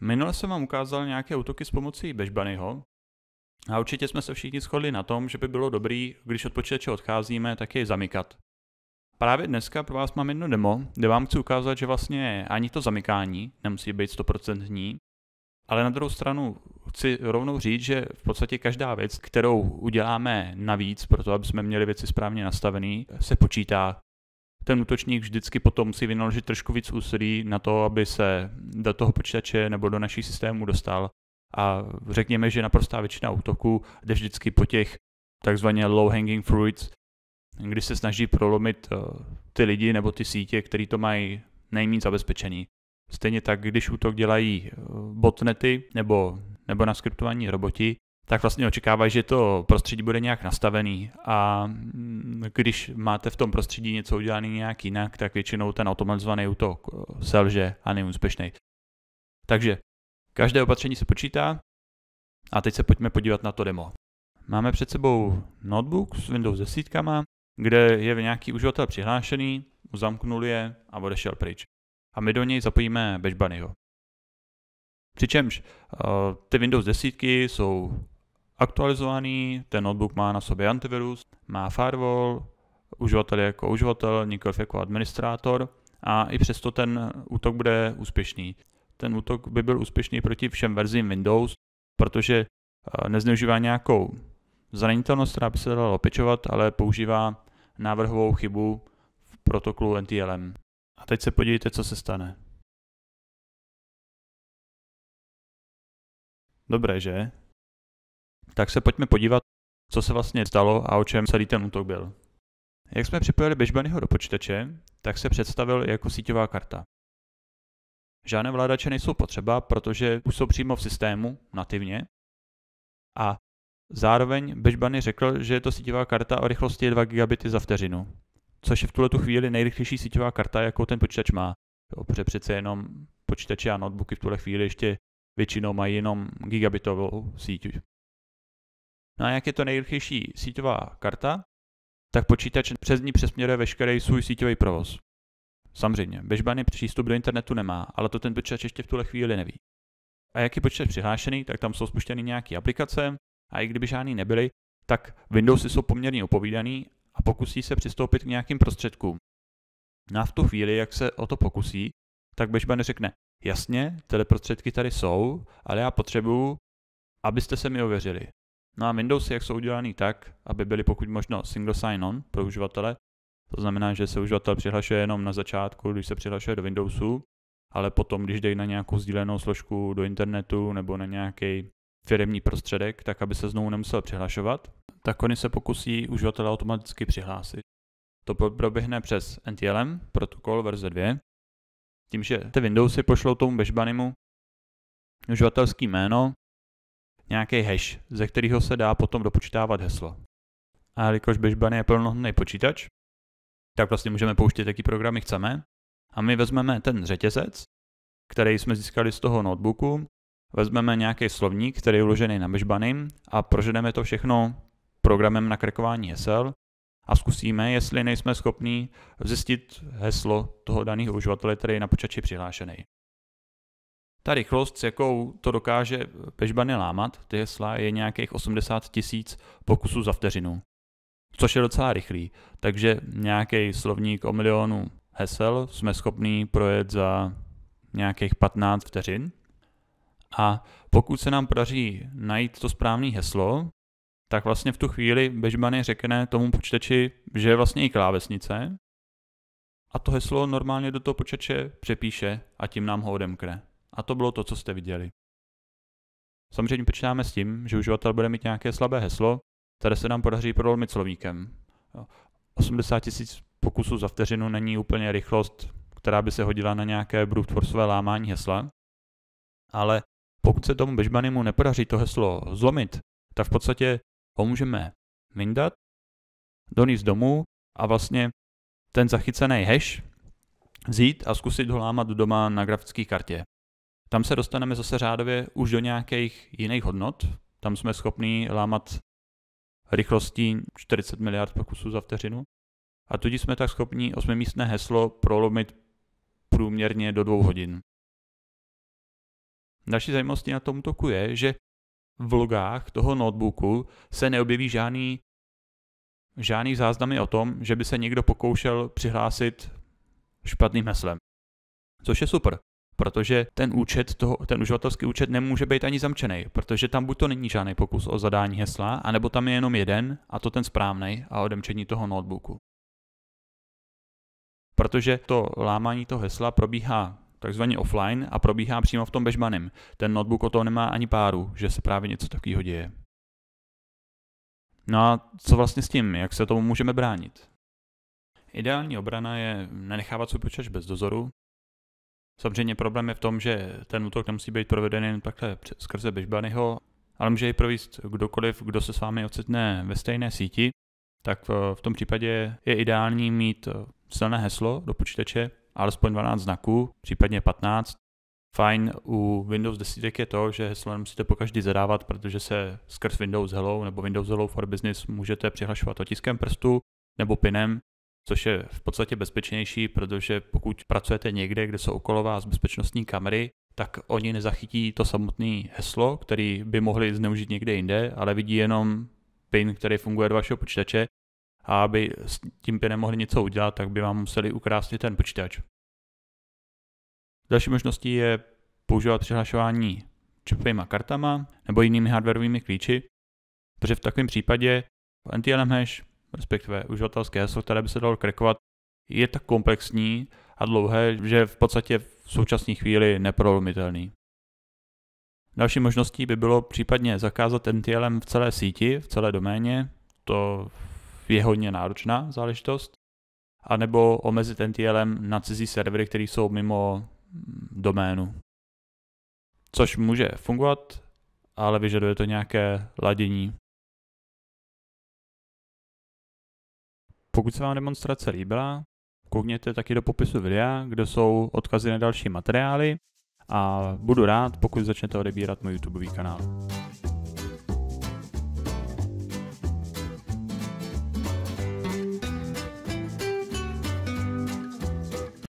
Minule jsem vám ukázal nějaké útoky s pomocí Bežbanyho a určitě jsme se všichni shodli na tom, že by bylo dobrý, když od počítače odcházíme, tak je zamykat. Právě dneska pro vás mám jedno demo, kde vám chci ukázat, že vlastně ani to zamykání nemusí být 100% ale na druhou stranu chci rovnou říct, že v podstatě každá věc, kterou uděláme navíc, proto aby jsme měli věci správně nastavené, se počítá ten útočník vždycky potom si vynaložit trošku víc úsilí na to, aby se do toho počítače nebo do našich systémů dostal. A řekněme, že naprostá většina útoků jde vždycky po těch takzvaně low hanging fruits, kdy se snaží prolomit eh, ty lidi nebo ty sítě, který to mají nejméně zabezpečený. Stejně tak, když útok dělají eh, botnety nebo, nebo naskriptovaní roboti, tak vlastně očekávají, že to prostředí bude nějak nastavený a mm, když máte v tom prostředí něco udělané nějak jinak, tak většinou ten automatizovaný útok eh, selže a neúspěšný. Takže každé opatření se počítá a teď se pojďme podívat na to demo. Máme před sebou notebook s Windows 10, kde je nějaký uživatel přihlášený, zamknul je a odešel pryč. A my do něj zapojíme bežbanyho. Bunnyho. Přičemž eh, ty Windows 10 jsou aktualizovaný, ten notebook má na sobě antivirus, má firewall, uživatel je jako uživatel, nikoliv jako administrátor a i přesto ten útok bude úspěšný. Ten útok by byl úspěšný proti všem verzím Windows, protože eh, nezneužívá nějakou zranitelnost, která by se dala opečovat, ale používá návrhovou chybu v protokolu NTLM. A teď se podívejte, co se stane. Dobré, že? tak se pojďme podívat, co se vlastně stalo a o čem celý ten útok byl. Jak jsme připojili Bishbanyho do počítače, tak se představil jako síťová karta. Žádné vládače nejsou potřeba, protože už jsou přímo v systému, nativně. A zároveň Bishbany řekl, že je to síťová karta o rychlosti 2 gigabity za vteřinu, což je v tuhle chvíli nejrychlejší síťová karta, jakou ten počítač má. Opře protože přece jenom počítače a notebooky v tuhle chvíli ještě většinou mají jenom gigabitovou síť No a jak je to nejrychlejší síťová karta, tak počítač přes ní přesměruje veškerý svůj síťový provoz. Samozřejmě, bežbany přístup do internetu nemá, ale to ten počítač ještě v tuhle chvíli neví. A jak je počítač přihlášený, tak tam jsou spuštěny nějaké aplikace a i kdyby žádný nebyly, tak Windowsy jsou poměrně opovídaný a pokusí se přistoupit k nějakým prostředkům. No a v tu chvíli, jak se o to pokusí, tak bežbany řekne, jasně, tyhle prostředky tady jsou, ale já potřebuju, abyste se mi ověřili. No a Windowsy, jak jsou udělaný tak, aby byly pokud možno single sign-on pro uživatele, to znamená, že se uživatel přihlašuje jenom na začátku, když se přihlašuje do Windowsu, ale potom, když dej na nějakou sdílenou složku do internetu nebo na nějaký firmní prostředek, tak aby se znovu nemusel přihlašovat, tak oni se pokusí uživatele automaticky přihlásit. To proběhne přes NTLM, protokol verze 2, tím, že ty Windowsy pošlou tomu bežbanimu uživatelský jméno, nějaký hash, ze kterého se dá potom dopočítávat heslo. A jelikož Bishbany je plnohodný počítač, tak vlastně můžeme pouštět, jaký programy chceme. A my vezmeme ten řetězec, který jsme získali z toho notebooku, vezmeme nějaký slovník, který je uložený na běžbany a proženeme to všechno programem na krekování hesel a zkusíme, jestli nejsme schopni zjistit heslo toho daného uživatele, který je na počítači přihlášený. Ta rychlost, s jakou to dokáže pešbany lámat, ty hesla, je nějakých 80 tisíc pokusů za vteřinu. Což je docela rychlý, takže nějaký slovník o milionu hesel jsme schopni projet za nějakých 15 vteřin. A pokud se nám podaří najít to správné heslo, tak vlastně v tu chvíli Bežbany řekne tomu počítači, že je vlastně i klávesnice a to heslo normálně do toho počítače přepíše a tím nám ho odemkne. A to bylo to, co jste viděli. Samozřejmě počítáme s tím, že uživatel bude mít nějaké slabé heslo, které se nám podaří prolomit slovníkem. 80 tisíc pokusů za vteřinu není úplně rychlost, která by se hodila na nějaké brute forceové lámání hesla, ale pokud se tomu bežbanimu nepodaří to heslo zlomit, tak v podstatě ho můžeme vyndat, z domů a vlastně ten zachycený hash vzít a zkusit ho lámat doma na grafické kartě. Tam se dostaneme zase řádově už do nějakých jiných hodnot. Tam jsme schopni lámat rychlostí 40 miliard pokusů za vteřinu. A tudíž jsme tak schopni osmimístné heslo prolomit průměrně do dvou hodin. Další zajímavostí na tom toku je, že v logách toho notebooku se neobjeví žádný, žádný záznamy o tom, že by se někdo pokoušel přihlásit špatným heslem. Což je super, protože ten účet, toho, ten uživatelský účet nemůže být ani zamčený, protože tam buď to není žádný pokus o zadání hesla, anebo tam je jenom jeden a to ten správný a odemčení toho notebooku. Protože to lámání toho hesla probíhá takzvaně offline a probíhá přímo v tom bežmanem. Ten notebook o toho nemá ani páru, že se právě něco takového děje. No a co vlastně s tím, jak se tomu můžeme bránit? Ideální obrana je nenechávat svůj počítač bez dozoru, Samozřejmě problém je v tom, že ten útok nemusí být proveden jen takhle skrze Bishbanyho, ale může ji provést kdokoliv, kdo se s vámi ocitne ve stejné síti, tak eh, v tom případě je ideální mít eh, silné heslo do počítače, alespoň 12 znaků, případně 15. Fajn u Windows 10 je to, že heslo nemusíte pokaždý zadávat, protože se skrz Windows Hello nebo Windows Hello for Business můžete přihlašovat otiskem prstu nebo pinem, což je v podstatě bezpečnější, protože pokud pracujete někde, kde jsou okolo vás bezpečnostní kamery, tak oni nezachytí to samotné heslo, který by mohli zneužít někde jinde, ale vidí jenom PIN, který funguje do vašeho počítače a aby s tím PINem mohli něco udělat, tak by vám museli ukrást i ten počítač. Další možností je používat přihlašování čipovými kartama nebo jinými hardwareovými klíči, protože v takovém případě NTLM hash respektive uživatelské heslo, které by se dalo krekovat, je tak komplexní a dlouhé, že v podstatě v současné chvíli neprolomitelný. Další možností by bylo případně zakázat NTLM v celé síti, v celé doméně, to je hodně náročná záležitost, anebo omezit NTLM na cizí servery, které jsou mimo mm, doménu. Což může fungovat, ale vyžaduje to nějaké ladění. Pokud se vám demonstrace líbila, koukněte taky do popisu videa, kde jsou odkazy na další materiály a budu rád, pokud začnete odebírat můj YouTube kanál.